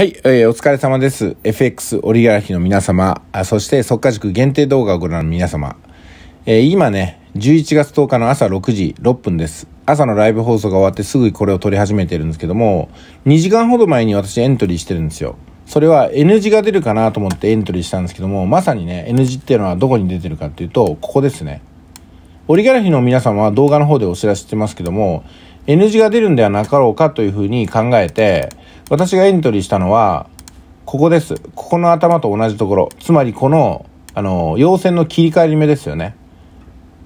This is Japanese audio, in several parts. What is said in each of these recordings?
はい、えー、お疲れ様です。FX オリガラヒの皆様、あそして即稼塾限定動画をご覧の皆様、えー、今ね、11月10日の朝6時6分です。朝のライブ放送が終わってすぐこれを撮り始めてるんですけども、2時間ほど前に私エントリーしてるんですよ。それは N 字が出るかなと思ってエントリーしたんですけども、まさにね、N 字っていうのはどこに出てるかっていうと、ここですね。オリガラヒの皆様は動画の方でお知らせしてますけども、N 字が出るんではなかろうかというふうに考えて、私がエントリーしたのは、ここです。ここの頭と同じところ。つまりこの、あの、陽線の切り替え目ですよね。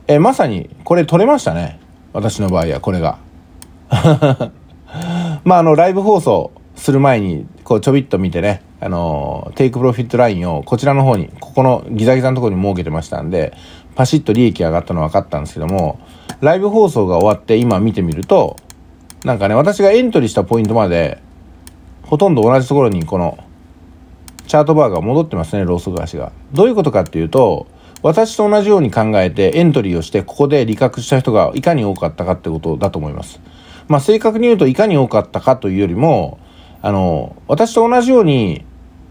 え、まさに、これ取れましたね。私の場合は、これが。まあ、あの、ライブ放送する前に、こう、ちょびっと見てね、あの、テイクプロフィットラインをこちらの方に、ここのギザギザのところに設けてましたんで、パシッと利益上がったの分かったんですけども、ライブ放送が終わって今見てみると、なんかね、私がエントリーしたポイントまで、ほとんど同じところにこのチャートバーが戻ってますね、ローソク足が。どういうことかっていうと、私と同じように考えてエントリーをして、ここで利確した人がいかに多かったかってことだと思います。まあ、正確に言うといかに多かったかというよりも、あの、私と同じように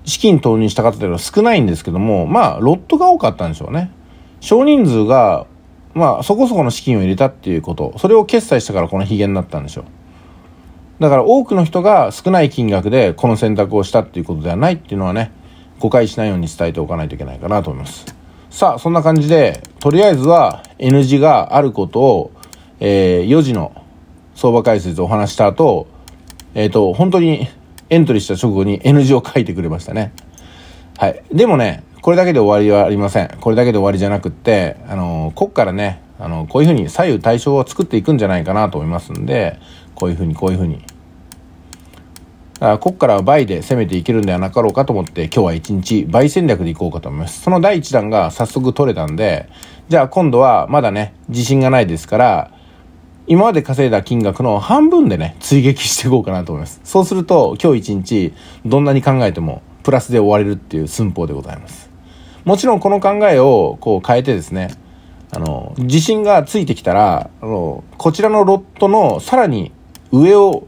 資金投入した方というのは少ないんですけども、まあ、ロットが多かったんでしょうね。少人数が、まあ、そこそこの資金を入れたっていうこと、それを決済したからこのヒゲになったんでしょう。だから多くの人が少ない金額でこの選択をしたっていうことではないっていうのはね、誤解しないように伝えておかないといけないかなと思います。さあ、そんな感じで、とりあえずは N 字があることを、えー、4時の相場解説をお話した後、えっ、ー、と、本当にエントリーした直後に N 字を書いてくれましたね。はい。でもね、これだけで終わりはありません。これだけで終わりじゃなくって、あのー、こっからね、あのー、こういうふうに左右対称を作っていくんじゃないかなと思いますんで、こういうふうに、こういうふうに、あここからは倍で攻めていけるんではなかろうかと思って今日は一日倍戦略でいこうかと思います。その第一弾が早速取れたんで、じゃあ今度はまだね、自信がないですから、今まで稼いだ金額の半分でね、追撃していこうかなと思います。そうすると今日一日どんなに考えてもプラスで終われるっていう寸法でございます。もちろんこの考えをこう変えてですね、あの、自信がついてきたら、あの、こちらのロットのさらに上を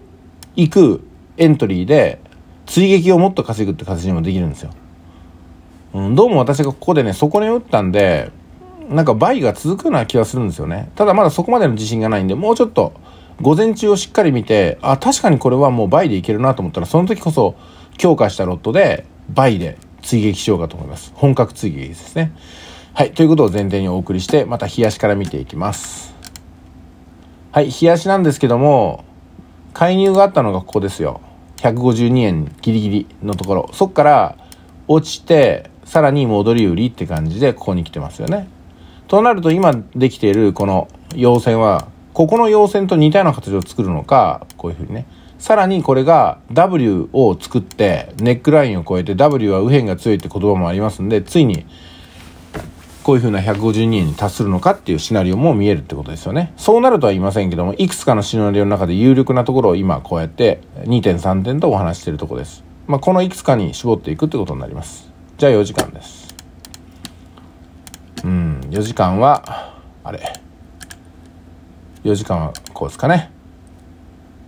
行くエントリーで追撃をもっと稼ぐって形にもできるんですよ。うん、どうも私がここでね、そこに打ったんで、なんか倍が続くような気はするんですよね。ただまだそこまでの自信がないんで、もうちょっと午前中をしっかり見て、あ、確かにこれはもう倍でいけるなと思ったら、その時こそ強化したロットで倍で追撃しようかと思います。本格追撃ですね。はい。ということを前提にお送りして、また冷やしから見ていきます。はい。冷やしなんですけども、介入があったのがここですよ。152円ギリギリのところ、そっから落ちて、さらに戻り売りって感じで、ここに来てますよね。となると、今できているこの陽線は、ここの陽線と似たような形を作るのか、こういうふうにね。さらにこれが W を作って、ネックラインを超えて W は右辺が強いって言葉もありますんで、ついにこういうふうな152円に達するのかっていうシナリオも見えるってことですよね。そうなるとは言いませんけども、いくつかのシナリオの中で有力なところを今こうやって2.3点とお話しているところです。まあ、このいくつかに絞っていくってことになります。じゃあ4時間です。うん、4時間は、あれ。4時間はこうですかね。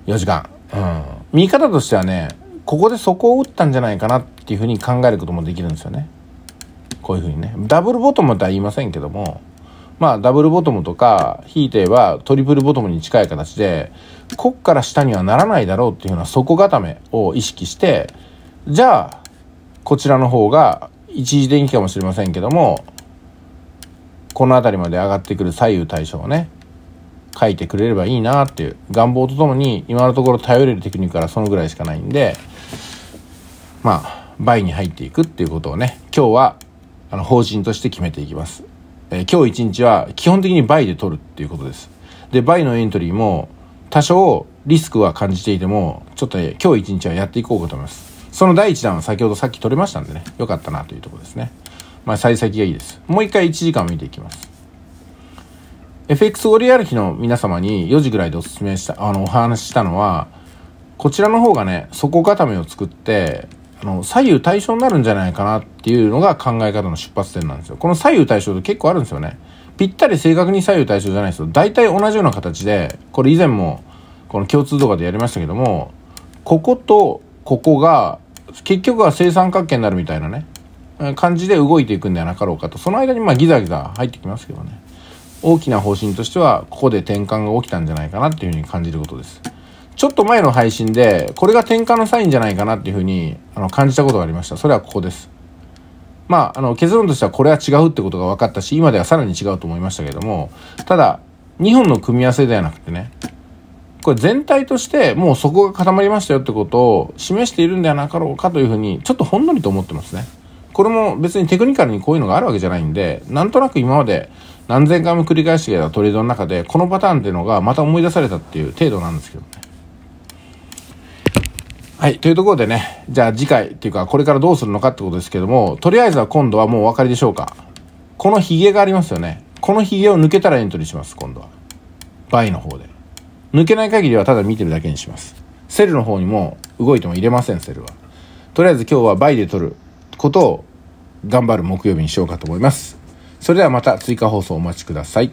4時間。うん。見方としてはね、ここでそこを打ったんじゃないかなっていうふうに考えることもできるんですよね。こういうふうにねダブルボトムとは言いませんけどもまあダブルボトムとかひいてはトリプルボトムに近い形でこっから下にはならないだろうっていうような底固めを意識してじゃあこちらの方が一時電気かもしれませんけどもこの辺りまで上がってくる左右対称をね書いてくれればいいなっていう願望とともに今のところ頼れるテクニックからそのぐらいしかないんでまあ倍に入っていくっていうことをね今日はあの方針として決めていきます。えー、今日一日は基本的に倍で取るっていうことです。で、倍のエントリーも多少リスクは感じていても、ちょっと今日一日はやっていこうかと思います。その第一弾は先ほどさっき取れましたんでね、よかったなというところですね。まあ、幸先がいいです。もう一回1時間見ていきます。FX オリアル日の皆様に4時ぐらいでお勧めした、あの、お話ししたのは、こちらの方がね、底固めを作って、あの、左右対称になるんじゃないかなっていうのが考え方の出発点なんですよ。この左右対称って結構あるんですよね。ぴったり正確に左右対称じゃないですよ。大体同じような形で、これ以前もこの共通動画でやりましたけども、こことここが、結局は正三角形になるみたいなね、感じで動いていくんではなかろうかと。その間にまあギザギザ入ってきますけどね。大きな方針としては、ここで転換が起きたんじゃないかなっていうふうに感じることです。ちょっと前の配信で、これが転換のサインじゃないかなっていうふうに、あの、感じたことがありました。それはここです。まあ、あの、結論としてはこれは違うってことが分かったし、今ではさらに違うと思いましたけれども、ただ、2本の組み合わせではなくてね、これ全体としてもうそこが固まりましたよってことを示しているんではなかろうかというふうに、ちょっとほんのりと思ってますね。これも別にテクニカルにこういうのがあるわけじゃないんで、なんとなく今まで何千回も繰り返してきたトレードの中で、このパターンっていうのがまた思い出されたっていう程度なんですけどね。はい。というところでね、じゃあ次回っていうか、これからどうするのかってことですけども、とりあえずは今度はもうお分かりでしょうか。このヒゲがありますよね。このヒゲを抜けたらエントリーします、今度は。倍の方で。抜けない限りはただ見てるだけにします。セルの方にも動いても入れません、セルは。とりあえず今日は倍で取ることを頑張る木曜日にしようかと思います。それではまた追加放送お待ちください。